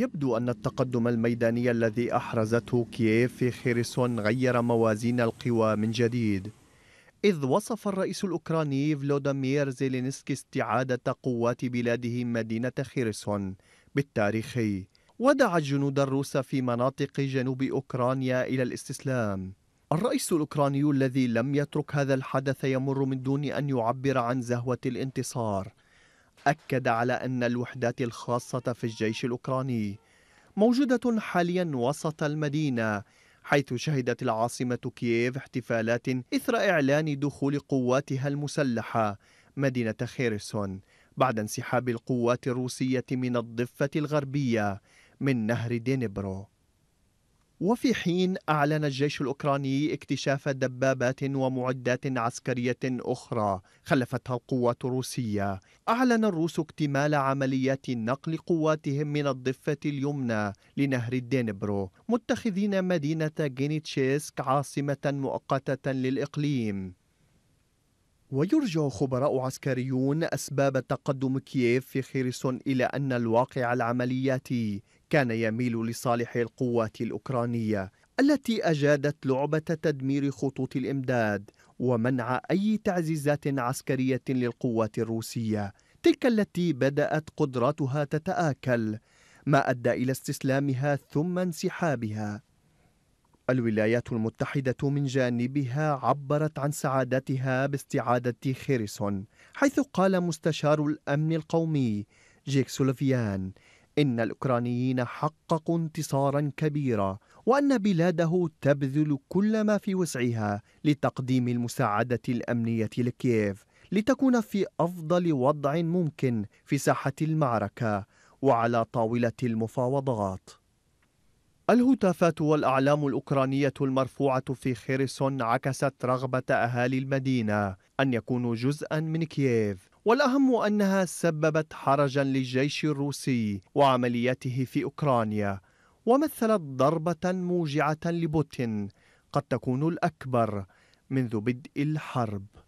يبدو أن التقدم الميداني الذي أحرزته كييف في خيرسون غير موازين القوى من جديد إذ وصف الرئيس الأوكراني فلوديمير زيلينسكي استعادة قوات بلاده مدينة خيرسون بالتاريخي ودعا الجنود الروس في مناطق جنوب أوكرانيا إلى الاستسلام الرئيس الأوكراني الذي لم يترك هذا الحدث يمر من دون أن يعبر عن زهوة الانتصار أكد على أن الوحدات الخاصة في الجيش الأوكراني موجودة حاليا وسط المدينة حيث شهدت العاصمة كييف احتفالات إثر إعلان دخول قواتها المسلحة مدينة خيرسون بعد انسحاب القوات الروسية من الضفة الغربية من نهر دينبرو وفي حين أعلن الجيش الأوكراني اكتشاف دبابات ومعدات عسكرية أخرى خلفتها القوات الروسية أعلن الروس اكتمال عمليات نقل قواتهم من الضفة اليمنى لنهر الدينبرو متخذين مدينة جينيتشيسك عاصمة مؤقتة للإقليم ويرجع خبراء عسكريون أسباب تقدم كييف في خيرسون إلى أن الواقع العملياتي كان يميل لصالح القوات الأوكرانية التي أجادت لعبة تدمير خطوط الإمداد ومنع أي تعزيزات عسكرية للقوات الروسية تلك التي بدأت قدراتها تتآكل ما أدى إلى استسلامها ثم انسحابها الولايات المتحدة من جانبها عبرت عن سعادتها باستعادة خيرسون حيث قال مستشار الأمن القومي جيك سولفيان إن الأوكرانيين حققوا انتصارا كبيرا وأن بلاده تبذل كل ما في وسعها لتقديم المساعدة الأمنية لكييف لتكون في أفضل وضع ممكن في ساحة المعركة وعلى طاولة المفاوضات الهتافات والأعلام الأوكرانية المرفوعة في خيرسون عكست رغبة أهالي المدينة أن يكونوا جزءا من كييف والأهم أنها سببت حرجا للجيش الروسي وعملياته في أوكرانيا ومثلت ضربة موجعة لبوتين قد تكون الأكبر منذ بدء الحرب